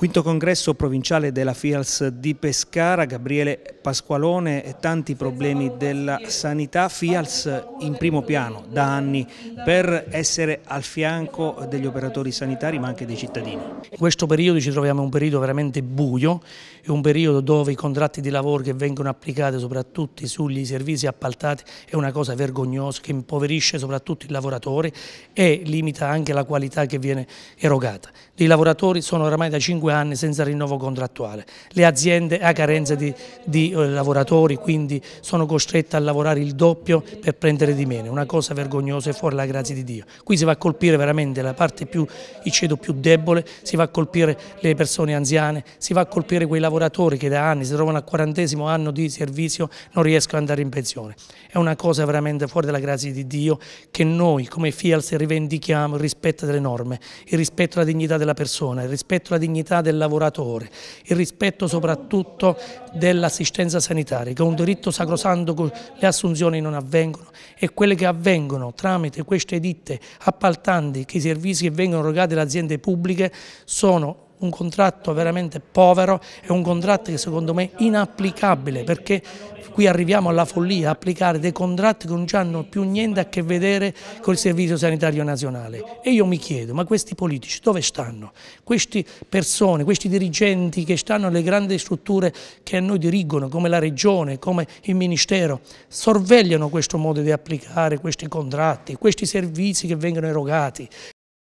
Quinto congresso provinciale della FIALS di Pescara, Gabriele Pasqualone e tanti problemi della sanità, FIALS in primo piano da anni per essere al fianco degli operatori sanitari ma anche dei cittadini. In questo periodo ci troviamo in un periodo veramente buio, è un periodo dove i contratti di lavoro che vengono applicati soprattutto sugli servizi appaltati è una cosa vergognosa che impoverisce soprattutto il lavoratore e limita anche la qualità che viene erogata. I lavoratori sono oramai da 5 anni due anni senza rinnovo contrattuale. Le aziende hanno carenza di, di eh, lavoratori, quindi sono costrette a lavorare il doppio per prendere di meno, una cosa vergognosa e fuori la grazia di Dio. Qui si va a colpire veramente la parte più, il ceto più debole, si va a colpire le persone anziane, si va a colpire quei lavoratori che da anni si trovano al quarantesimo anno di servizio, non riescono ad andare in pensione. È una cosa veramente fuori dalla grazia di Dio che noi come FIALS rivendichiamo il rispetto delle norme, il rispetto alla dignità della persona, il rispetto alla dignità del lavoratore, il rispetto soprattutto dell'assistenza sanitaria, che è un diritto sacrosanto cui le assunzioni non avvengono e quelle che avvengono tramite queste ditte appaltanti che i servizi che vengono erogati alle aziende pubbliche sono un contratto veramente povero, è un contratto che secondo me è inapplicabile perché qui arriviamo alla follia, applicare dei contratti che non hanno più niente a che vedere con il Servizio Sanitario Nazionale. E io mi chiedo, ma questi politici dove stanno? Queste persone, questi dirigenti che stanno nelle grandi strutture che a noi dirigono, come la Regione, come il Ministero, sorvegliano questo modo di applicare questi contratti, questi servizi che vengono erogati.